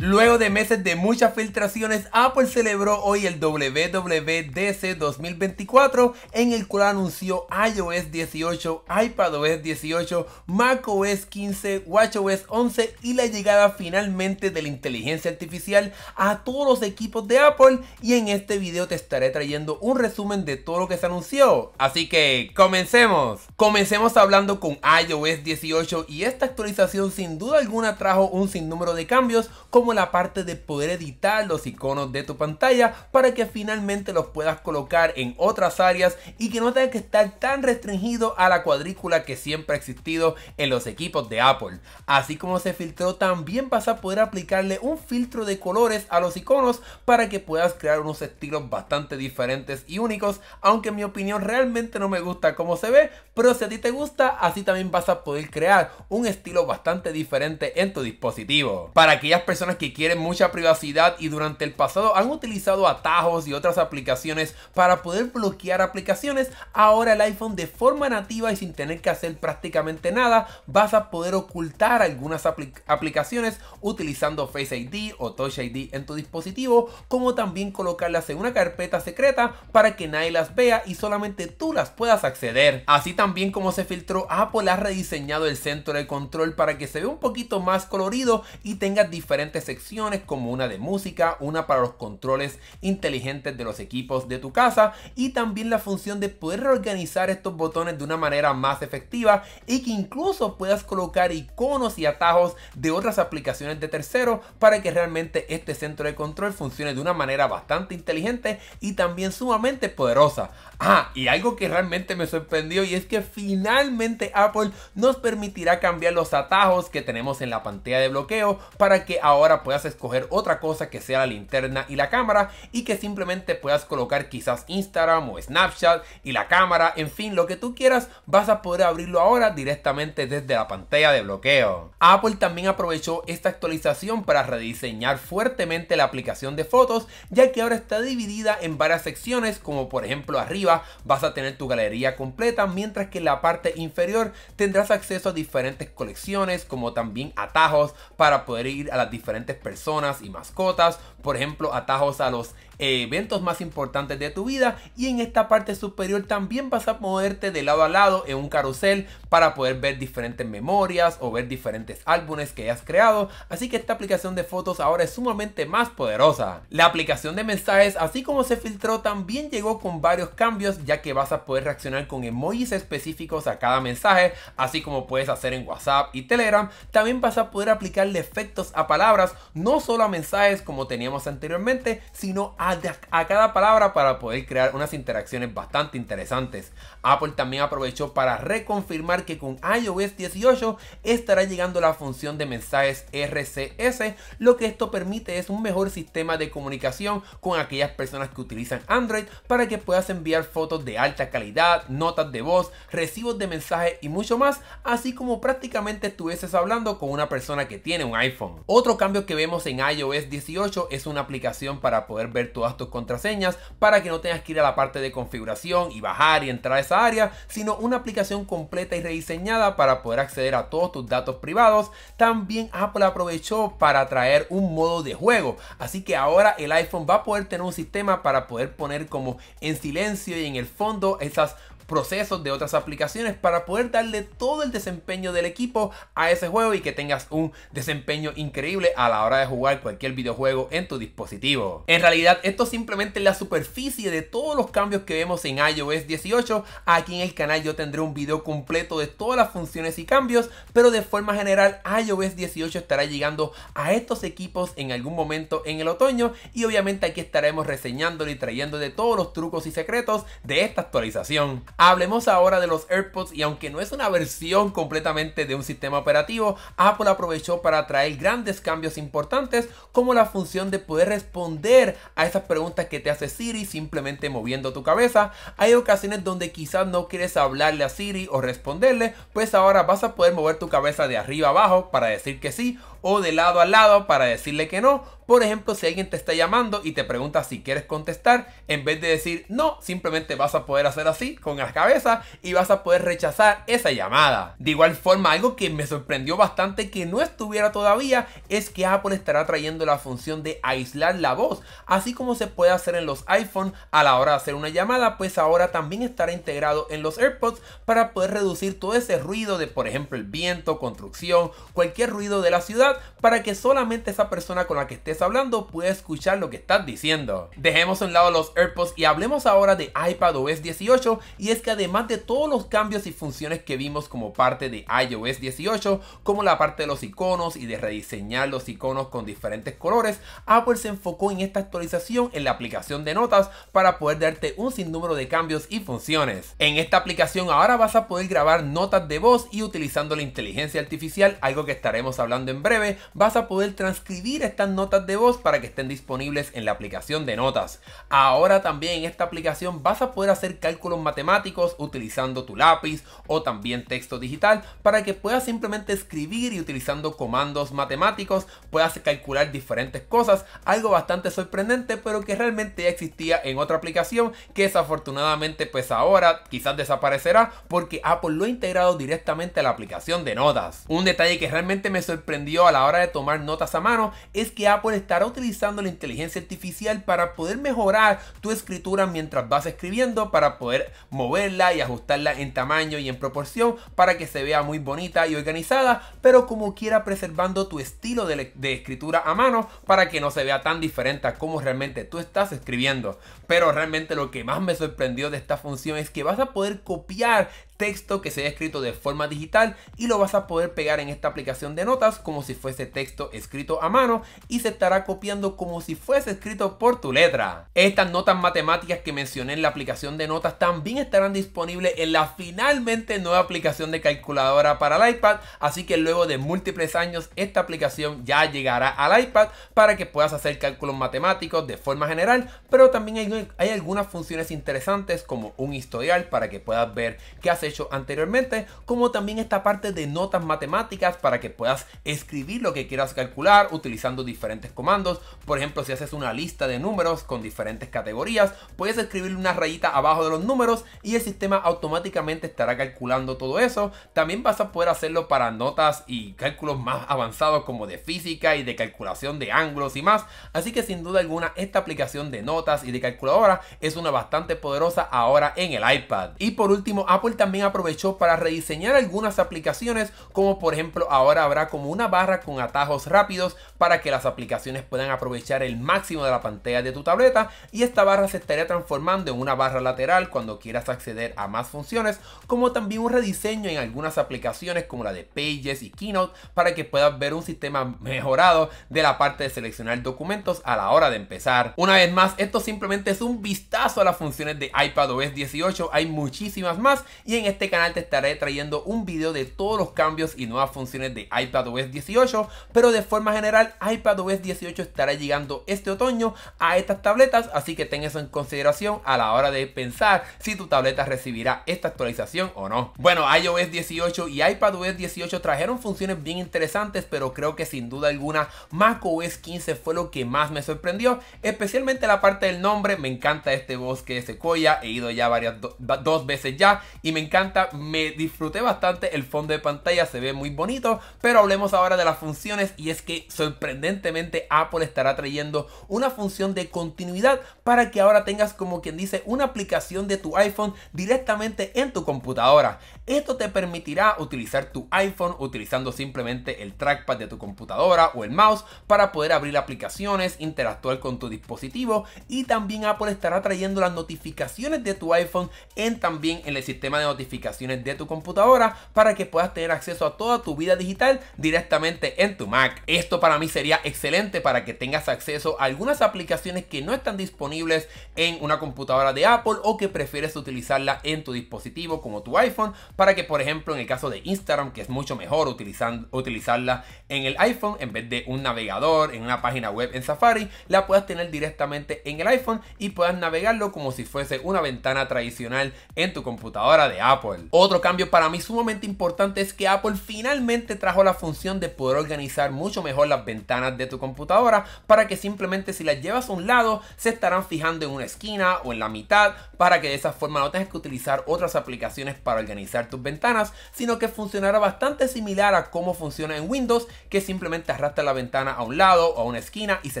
Luego de meses de muchas filtraciones, Apple celebró hoy el WWDC 2024 en el cual anunció iOS 18, iPadOS 18, macOS 15, watchOS 11 y la llegada finalmente de la inteligencia artificial a todos los equipos de Apple y en este video te estaré trayendo un resumen de todo lo que se anunció. Así que comencemos. Comencemos hablando con iOS 18 y esta actualización sin duda alguna trajo un sinnúmero de cambios como la parte de poder editar los iconos de tu pantalla para que finalmente los puedas colocar en otras áreas y que no tengas que estar tan restringido a la cuadrícula que siempre ha existido en los equipos de Apple. Así como se filtró también vas a poder aplicarle un filtro de colores a los iconos para que puedas crear unos estilos bastante diferentes y únicos, aunque en mi opinión realmente no me gusta cómo se ve, pero si a ti te gusta, así también vas a poder crear un estilo bastante diferente en tu dispositivo. Para aquellas personas que quieren mucha privacidad y durante el pasado han utilizado atajos y otras aplicaciones para poder bloquear aplicaciones, ahora el iPhone de forma nativa y sin tener que hacer prácticamente nada, vas a poder ocultar algunas aplicaciones utilizando Face ID o Touch ID en tu dispositivo, como también colocarlas en una carpeta secreta para que nadie las vea y solamente tú las puedas acceder. Así también como se filtró, Apple ha rediseñado el centro de control para que se vea un poquito más colorido y tenga diferentes secciones como una de música, una para los controles inteligentes de los equipos de tu casa y también la función de poder reorganizar estos botones de una manera más efectiva y que incluso puedas colocar iconos y atajos de otras aplicaciones de terceros para que realmente este centro de control funcione de una manera bastante inteligente y también sumamente poderosa. Ah, y algo que realmente me sorprendió y es que finalmente Apple nos permitirá cambiar los atajos que tenemos en la pantalla de bloqueo para que ahora puedas escoger otra cosa que sea la linterna y la cámara y que simplemente puedas colocar quizás Instagram o Snapchat y la cámara, en fin, lo que tú quieras, vas a poder abrirlo ahora directamente desde la pantalla de bloqueo. Apple también aprovechó esta actualización para rediseñar fuertemente la aplicación de fotos, ya que ahora está dividida en varias secciones, como por ejemplo arriba vas a tener tu galería completa, mientras que en la parte inferior tendrás acceso a diferentes colecciones, como también atajos para poder ir a las diferentes personas y mascotas, por ejemplo atajos a los eventos más importantes de tu vida y en esta parte superior también vas a moverte de lado a lado en un carrusel para poder ver diferentes memorias o ver diferentes álbumes que hayas creado así que esta aplicación de fotos ahora es sumamente más poderosa la aplicación de mensajes así como se filtró también llegó con varios cambios ya que vas a poder reaccionar con emojis específicos a cada mensaje así como puedes hacer en whatsapp y telegram también vas a poder aplicarle efectos a palabras no solo a mensajes como teníamos anteriormente sino a a, cada palabra para poder crear unas interacciones bastante interesantes. Apple también aprovechó para reconfirmar que con iOS 18 estará llegando la función de mensajes RCS, lo que esto permite es un mejor sistema de comunicación con aquellas personas que utilizan Android para que puedas enviar fotos de alta calidad, notas de voz, recibos de mensajes y mucho más, así como prácticamente estuvieses hablando con una persona que tiene un iPhone. Otro cambio que vemos en iOS 18 es una aplicación para poder ver tu todas tus contraseñas para que no tengas que ir a la parte de configuración y bajar y entrar a esa área, sino una aplicación completa y rediseñada para poder acceder a todos tus datos privados. También Apple aprovechó para traer un modo de juego, así que ahora el iPhone va a poder tener un sistema para poder poner como en silencio y en el fondo esas procesos de otras aplicaciones para poder darle todo el desempeño del equipo a ese juego y que tengas un desempeño increíble a la hora de jugar cualquier videojuego en tu dispositivo. En realidad esto simplemente es la superficie de todos los cambios que vemos en iOS 18. Aquí en el canal yo tendré un video completo de todas las funciones y cambios, pero de forma general iOS 18 estará llegando a estos equipos en algún momento en el otoño y obviamente aquí estaremos reseñándolo y trayendo de todos los trucos y secretos de esta actualización. Hablemos ahora de los AirPods y aunque no es una versión completamente de un sistema operativo, Apple aprovechó para traer grandes cambios importantes como la función de poder responder a esas preguntas que te hace Siri simplemente moviendo tu cabeza. Hay ocasiones donde quizás no quieres hablarle a Siri o responderle, pues ahora vas a poder mover tu cabeza de arriba abajo para decir que sí o de lado a lado para decirle que no. Por ejemplo, si alguien te está llamando y te pregunta si quieres contestar, en vez de decir no, simplemente vas a poder hacer así con la cabeza y vas a poder rechazar esa llamada. De igual forma, algo que me sorprendió bastante que no estuviera todavía es que Apple estará trayendo la función de aislar la voz, así como se puede hacer en los iPhone a la hora de hacer una llamada, pues ahora también estará integrado en los AirPods para poder reducir todo ese ruido de, por ejemplo, el viento, construcción, cualquier ruido de la ciudad para que solamente esa persona con la que estés hablando pueda escuchar lo que estás diciendo. Dejemos a un lado los AirPods y hablemos ahora de iPadOS 18 y es que además de todos los cambios y funciones que vimos como parte de iOS 18, como la parte de los iconos y de rediseñar los iconos con diferentes colores, Apple se enfocó en esta actualización en la aplicación de notas para poder darte un sinnúmero de cambios y funciones. En esta aplicación ahora vas a poder grabar notas de voz y utilizando la inteligencia artificial, algo que estaremos hablando en breve vas a poder transcribir estas notas de voz para que estén disponibles en la aplicación de notas. Ahora también en esta aplicación vas a poder hacer cálculos matemáticos utilizando tu lápiz o también texto digital para que puedas simplemente escribir y utilizando comandos matemáticos puedas calcular diferentes cosas, algo bastante sorprendente pero que realmente ya existía en otra aplicación que desafortunadamente pues ahora quizás desaparecerá porque Apple lo ha integrado directamente a la aplicación de notas. Un detalle que realmente me sorprendió a la hora de tomar notas a mano es que Apple estará utilizando la inteligencia artificial para poder mejorar tu escritura mientras vas escribiendo, para poder moverla y ajustarla en tamaño y en proporción para que se vea muy bonita y organizada, pero como quiera preservando tu estilo de, escritura a mano para que no se vea tan diferente a realmente tú estás escribiendo. Pero realmente lo que más me sorprendió de esta función es que vas a poder copiar texto que se haya escrito de forma digital y lo vas a poder pegar en esta aplicación de notas como si fuese texto escrito a mano y se estará copiando como si fuese escrito por tu letra. Estas notas matemáticas que mencioné en la aplicación de notas también estarán disponibles en la finalmente nueva aplicación de calculadora para el iPad, así que luego de múltiples años esta aplicación ya llegará al iPad para que puedas hacer cálculos matemáticos de forma general, pero también hay, hay algunas funciones interesantes como un historial para que puedas ver qué hace hecho anteriormente, como también esta parte de notas matemáticas para que puedas escribir lo que quieras calcular utilizando diferentes comandos. Por ejemplo, si haces una lista de números con diferentes categorías, puedes escribir una rayita abajo de los números y el sistema automáticamente estará calculando todo eso. También vas a poder hacerlo para notas y cálculos más avanzados como de física y de calculación de ángulos y más. Así que sin duda alguna esta aplicación de notas y de calculadora es una bastante poderosa ahora en el iPad. Y por último, Apple también aprovechó para rediseñar algunas aplicaciones, como por ejemplo ahora habrá como una barra con atajos rápidos para que las aplicaciones puedan aprovechar el máximo de la pantalla de tu tableta y esta barra se estaría transformando en una barra lateral cuando quieras acceder a más funciones, como también un rediseño en algunas aplicaciones como la de Pages y Keynote para que puedas ver un sistema mejorado de la parte de seleccionar documentos a la hora de empezar. Una vez más, esto simplemente es un vistazo a las funciones de iPadOS 18, hay muchísimas más y en este canal te estaré trayendo un video de todos los cambios y nuevas funciones de iPadOS 18, pero de forma general iPadOS 18 estará llegando este otoño a estas tabletas, así que ten eso en consideración a la hora de pensar si tu tableta recibirá esta actualización o no. Bueno, iOS 18 y iPadOS 18 trajeron funciones bien interesantes, pero creo que sin duda alguna macOS 15 fue lo que más me sorprendió, especialmente la parte del nombre, me encanta este bosque de secoya, he ido ya varias dos veces ya y me encanta me disfruté bastante, el fondo de pantalla se ve muy bonito, pero hablemos ahora de las funciones y es que sorprendentemente Apple estará trayendo una función de continuidad para que ahora tengas como quien dice una aplicación de tu iPhone directamente en tu computadora. Esto te permitirá utilizar tu iPhone utilizando simplemente el trackpad de tu computadora o el mouse para poder abrir aplicaciones, interactuar con tu dispositivo y también Apple estará trayendo las notificaciones de tu iPhone en también en el sistema de notificaciones de tu computadora para que puedas tener acceso a toda tu vida digital directamente en tu Mac. Esto para mí sería excelente para que tengas acceso a algunas aplicaciones que no están disponibles en una computadora de Apple o que prefieres utilizarla en tu dispositivo como tu iPhone para que por ejemplo en el caso de Instagram que es mucho mejor utilizando utilizarla en el iPhone en vez de un navegador en una página web en Safari la puedas tener directamente en el iPhone y puedas navegarlo como si fuese una ventana tradicional en tu computadora de Apple. Otro cambio para mí sumamente importante es que Apple finalmente trajo la función de poder organizar mucho mejor las ventanas de tu computadora para que simplemente si las llevas a un lado se estarán fijando en una esquina o en la mitad para que de esa forma no tengas que utilizar otras aplicaciones para organizar tus ventanas, sino que funcionará bastante similar a cómo funciona en Windows, que simplemente arrastra la ventana a un lado o a una esquina y se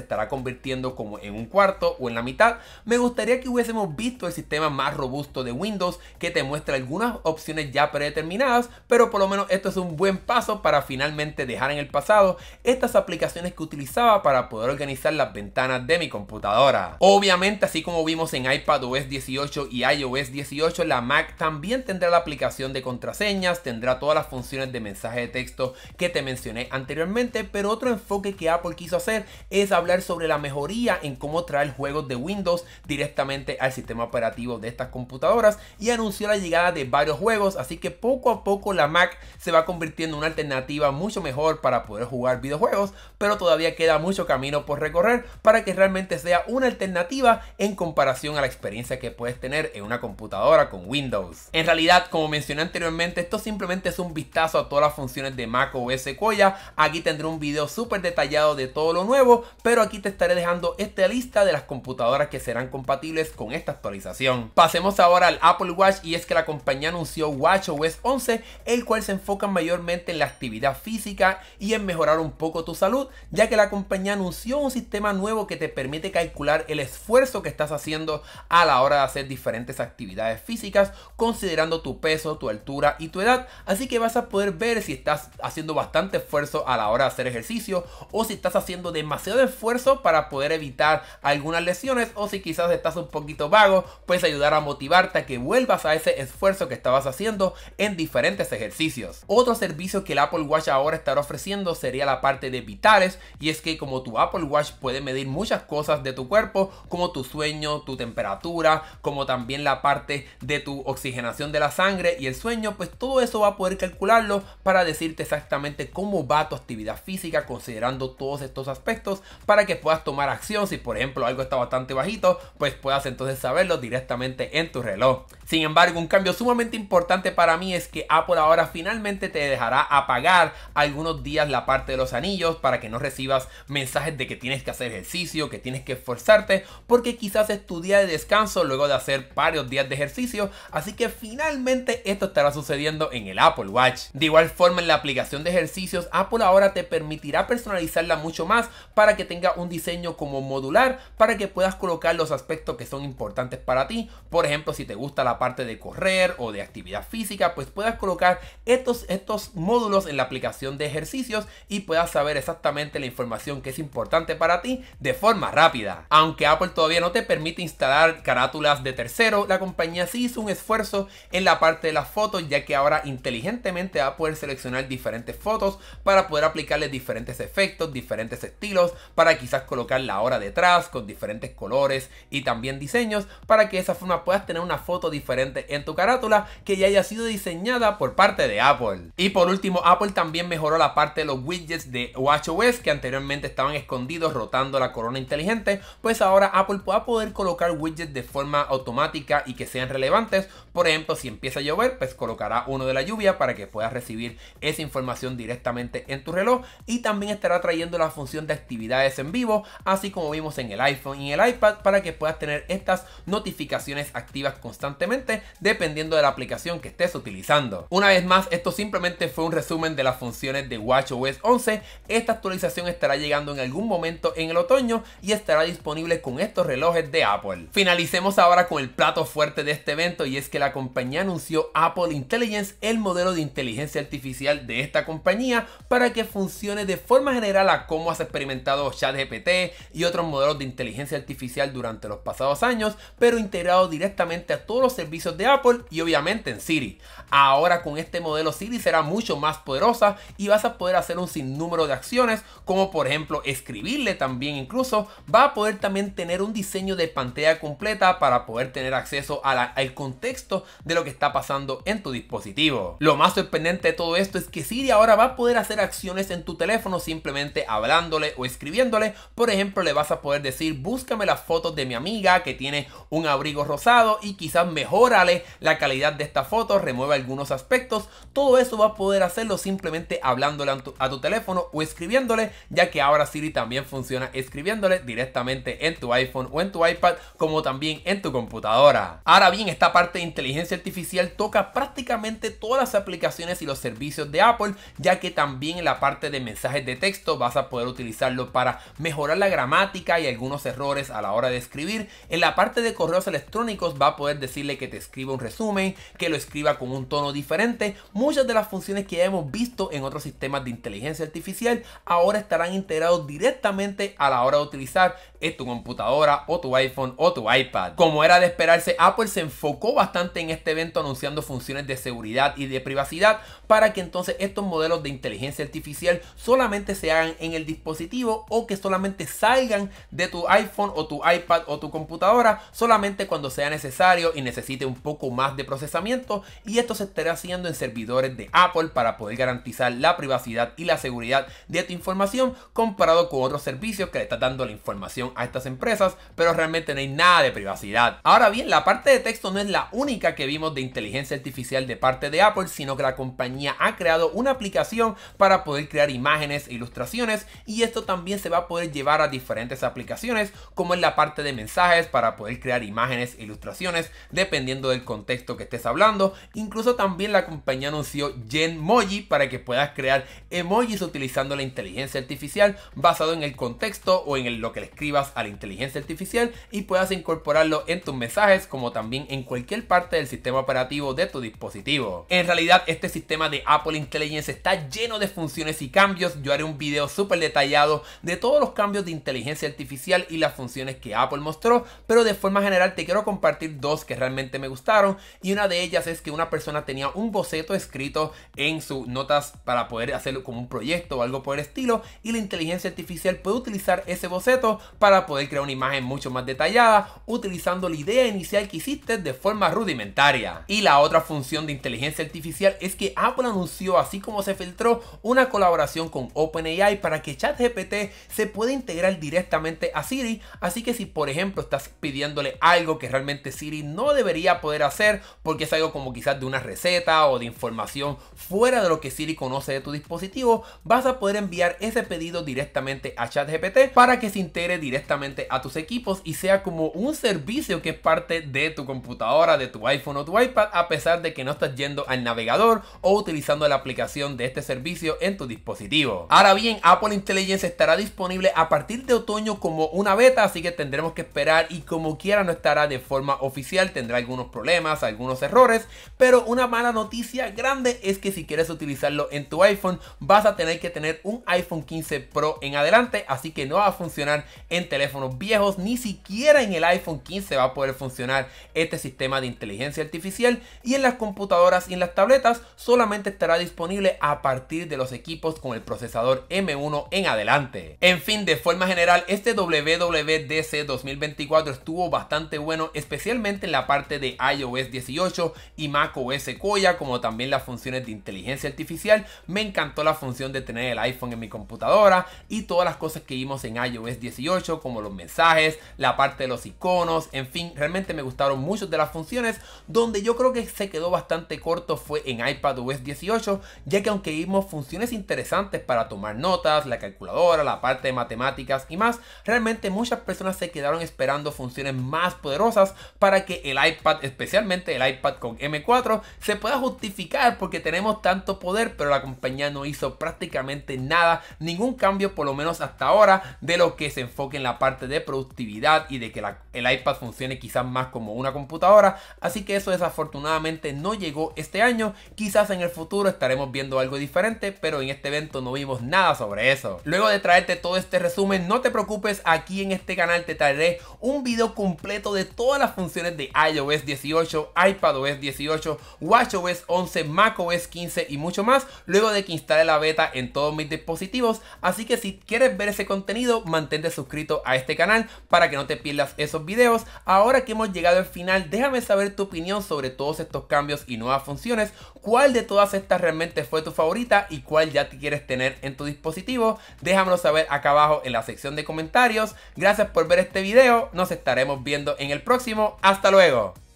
estará convirtiendo como en un cuarto o en la mitad. Me gustaría que hubiésemos visto el sistema más robusto de Windows que te muestra algún unas opciones ya predeterminadas, pero por lo menos esto es un buen paso para finalmente dejar en el pasado estas aplicaciones que utilizaba para poder organizar las ventanas de mi computadora. Obviamente, así como vimos en iPadOS 18 y iOS 18, la Mac también tendrá la aplicación de contraseñas, tendrá todas las funciones de mensaje de texto que te mencioné anteriormente, pero otro enfoque que Apple quiso hacer es hablar sobre la mejoría en cómo traer juegos de Windows directamente al sistema operativo de estas computadoras y anunció la llegada de varios juegos, así que poco a poco la Mac se va convirtiendo en una alternativa mucho mejor para poder jugar videojuegos, pero todavía queda mucho camino por recorrer para que realmente sea una alternativa en comparación a la experiencia que puedes tener en una computadora con Windows. En realidad, como mencioné anteriormente, esto simplemente es un vistazo a todas las funciones de Mac OS Koya Aquí tendré un video súper detallado de todo lo nuevo, pero aquí te estaré dejando esta lista de las computadoras que serán compatibles con esta actualización. Pasemos ahora al Apple Watch y es que la compañía anunció WatchOS 11, el cual se enfoca mayormente en la actividad física y en mejorar un poco tu salud, ya que la compañía anunció un sistema nuevo que te permite calcular el esfuerzo que estás haciendo a la hora de hacer diferentes actividades físicas, considerando tu peso, tu altura y tu edad. Así que vas a poder ver si estás haciendo bastante esfuerzo a la hora de hacer ejercicio o si estás haciendo demasiado esfuerzo para poder evitar algunas lesiones o si quizás estás un poquito vago, puedes ayudar a motivarte a que vuelvas a ese esfuerzo que estabas haciendo en diferentes ejercicios. Otro servicio que el Apple Watch ahora estará ofreciendo sería la parte de vitales y es que como tu Apple Watch puede medir muchas cosas de tu cuerpo como tu sueño, tu temperatura, como también la parte de tu oxigenación de la sangre y el sueño, pues todo eso va a poder calcularlo para decirte exactamente cómo va tu actividad física considerando todos estos aspectos para que puedas tomar acción si por ejemplo algo está bastante bajito, pues puedas entonces saberlo directamente en tu reloj. Sin embargo, un cambio sumamente importante para mí es que Apple ahora finalmente te dejará apagar algunos días la parte de los anillos para que no recibas mensajes de que tienes que hacer ejercicio, que tienes que esforzarte, porque quizás es tu día de descanso luego de hacer varios días de ejercicio, así que finalmente esto estará sucediendo en el Apple Watch. De igual forma en la aplicación de ejercicios, Apple ahora te permitirá personalizarla mucho más para que tenga un diseño como modular, para que puedas colocar los aspectos que son importantes para ti, por ejemplo si te gusta la parte de correr o de actividad física, pues puedas colocar estos, estos módulos en la aplicación de ejercicios y puedas saber exactamente la información que es importante para ti de forma rápida. Aunque Apple todavía no te permite instalar carátulas de tercero, la compañía sí hizo un esfuerzo en la parte de las fotos, ya que ahora inteligentemente va a poder seleccionar diferentes fotos para poder aplicarle diferentes efectos, diferentes estilos, para quizás colocar la hora detrás con diferentes colores y también diseños, para que de esa forma puedas tener una foto diferente en tu carátula que ya haya sido diseñada por parte de Apple. Y por último, Apple también mejoró la parte de los widgets de WatchOS que anteriormente estaban escondidos rotando la corona inteligente, pues ahora Apple va a poder colocar widgets de forma automática y que sean relevantes. Por ejemplo, si empieza a llover, pues colocará uno de la lluvia para que puedas recibir esa información directamente en tu reloj y también estará trayendo la función de actividades en vivo, así como vimos en el iPhone y el iPad para que puedas tener estas notificaciones activas constantemente dependiendo de la aplicación que estés utilizando. Una vez más, esto simplemente fue un resumen de las funciones de WatchOS 11. Esta actualización estará llegando en algún momento en el otoño y estará disponible con estos relojes de Apple. Finalicemos ahora con el plato fuerte de este evento y es que la compañía anunció Apple Intelligence, el modelo de inteligencia artificial de esta compañía, para que funcione de forma general a cómo has experimentado ChatGPT y otros modelos de inteligencia artificial durante los pasados años, pero integrado directamente a todos los servicios de Apple y obviamente obviamente en Siri. Ahora con este modelo Siri será mucho más poderosa y vas a poder hacer un sinnúmero de acciones como por ejemplo escribirle también incluso. Va a poder también tener un diseño de pantalla completa para poder tener acceso al contexto de lo que está pasando en tu dispositivo. Lo más sorprendente de todo esto es que Siri ahora va a poder hacer acciones en tu teléfono simplemente hablándole o escribiéndole. Por ejemplo le vas a poder decir búscame las fotos de mi amiga que tiene un abrigo rosado y quizás mejorale la calidad de esta foto, remueve algunos aspectos, todo eso va a poder hacerlo simplemente hablándole a tu, a tu teléfono o escribiéndole, ya que ahora Siri también funciona escribiéndole directamente en tu iPhone o en tu iPad, como también en tu computadora. Ahora bien, esta parte de inteligencia artificial toca prácticamente todas las aplicaciones y los servicios de Apple, ya que también en la parte de mensajes de texto vas a poder utilizarlo para mejorar la gramática y algunos errores a la hora de escribir. En la parte de correos electrónicos va a poder decirle que te escriba un resumen, que lo escriba con un tono diferente. Muchas de las funciones que ya hemos visto en otros sistemas de inteligencia artificial ahora estarán integrados directamente a la hora de utilizar es tu computadora o tu iPhone o tu iPad. Como era de esperarse, Apple se enfocó bastante en este evento anunciando funciones de seguridad y de privacidad para que entonces estos modelos de inteligencia artificial solamente se hagan en el dispositivo o que solamente salgan de tu iPhone o tu iPad o tu computadora solamente cuando sea necesario y necesite un poco más de procesamiento y esto se estará haciendo en servidores de Apple para poder garantizar la privacidad y la seguridad de tu información comparado con otros servicios que le estás dando la información a estas empresas, pero realmente no hay nada de privacidad. Ahora bien, la parte de texto no es la única que vimos de inteligencia artificial de parte de Apple, sino que la compañía ha creado una aplicación para poder crear imágenes e ilustraciones y esto también se va a poder llevar a diferentes aplicaciones, como en la parte de mensajes para poder crear imágenes e ilustraciones dependiendo del contexto que estés hablando. Incluso también la compañía anunció Genmoji para que puedas crear emojis utilizando la inteligencia artificial basado en el contexto o en lo que le escribas a la inteligencia artificial y puedas incorporarlo en tus mensajes como también en cualquier parte del sistema operativo de tu dispositivo. En realidad este sistema de Apple Intelligence está lleno de funciones y cambios, yo haré un video súper detallado de todos los cambios de inteligencia artificial y las funciones que Apple mostró, pero de forma general te quiero compartir dos que realmente me gustaron y una de ellas es que una persona tenía un boceto escrito en sus notas para poder hacerlo como un proyecto o algo por el estilo y la inteligencia artificial puede utilizar ese boceto para para poder crear una imagen mucho más detallada utilizando la idea inicial que hiciste de forma rudimentaria. Y la otra función de inteligencia artificial es que Apple anunció, así como se filtró, una colaboración con OpenAI para que ChatGPT se pueda integrar directamente a Siri, así que si por ejemplo estás pidiéndole algo que realmente Siri no debería poder hacer porque es algo como quizás de una receta o de información fuera de lo que Siri conoce de tu dispositivo, vas a poder enviar ese pedido directamente a ChatGPT para que se integre directamente directamente a tus equipos y sea como un servicio que es parte de tu computadora, de tu iPhone o tu iPad, a pesar de que no estás yendo al navegador o utilizando la aplicación de este servicio en tu dispositivo. Ahora bien, Apple Intelligence estará disponible a partir de otoño como una beta, así que tendremos que esperar y como quiera no estará de forma oficial, tendrá algunos problemas, algunos errores, pero una mala noticia grande es que si quieres utilizarlo en tu iPhone, vas a tener que tener un iPhone 15 Pro en adelante, así que no va a funcionar en teléfonos viejos, ni siquiera en el iPhone 15 va a poder funcionar este sistema de inteligencia artificial y en las computadoras y en las tabletas solamente estará disponible a partir de los equipos con el procesador M1 en adelante. En fin, de forma general, este WWDC 2024 estuvo bastante bueno, especialmente en la parte de iOS 18 y macOS Sequoia, como también las funciones de inteligencia artificial. Me encantó la función de tener el iPhone en mi computadora y todas las cosas que vimos en iOS 18 como los mensajes, la parte de los iconos, en fin, realmente me gustaron muchas de las funciones. Donde yo creo que se quedó bastante corto fue en iPad iPadOS 18, ya que aunque vimos funciones interesantes para tomar notas, la calculadora, la parte de matemáticas y más, realmente muchas personas se quedaron esperando funciones más poderosas para que el iPad, especialmente el iPad con M4, se pueda justificar porque tenemos tanto poder, pero la compañía no hizo prácticamente nada, ningún cambio por lo menos hasta ahora de lo que se enfoque en la parte de productividad y de que el iPad funcione quizás más como una computadora. Así que eso desafortunadamente no llegó este año. Quizás en el futuro estaremos viendo algo diferente, pero en este evento no vimos nada sobre eso. Luego de traerte todo este resumen, no te preocupes, aquí en este canal te traeré un video completo de todas las funciones de iOS 18, iPadOS 18, WatchOS 11, macOS 15 y mucho más, luego de que instale la beta en todos mis dispositivos. Así que si quieres ver ese contenido, mantente suscrito a este canal para que no te pierdas esos videos. Ahora que hemos llegado al final, déjame saber tu opinión sobre todos estos cambios y nuevas funciones. ¿Cuál de todas estas realmente fue tu favorita y cuál ya te quieres tener en tu dispositivo? Déjamelo saber acá abajo en la sección de comentarios. Gracias por ver este video. Nos estaremos viendo en el próximo. ¡Hasta luego!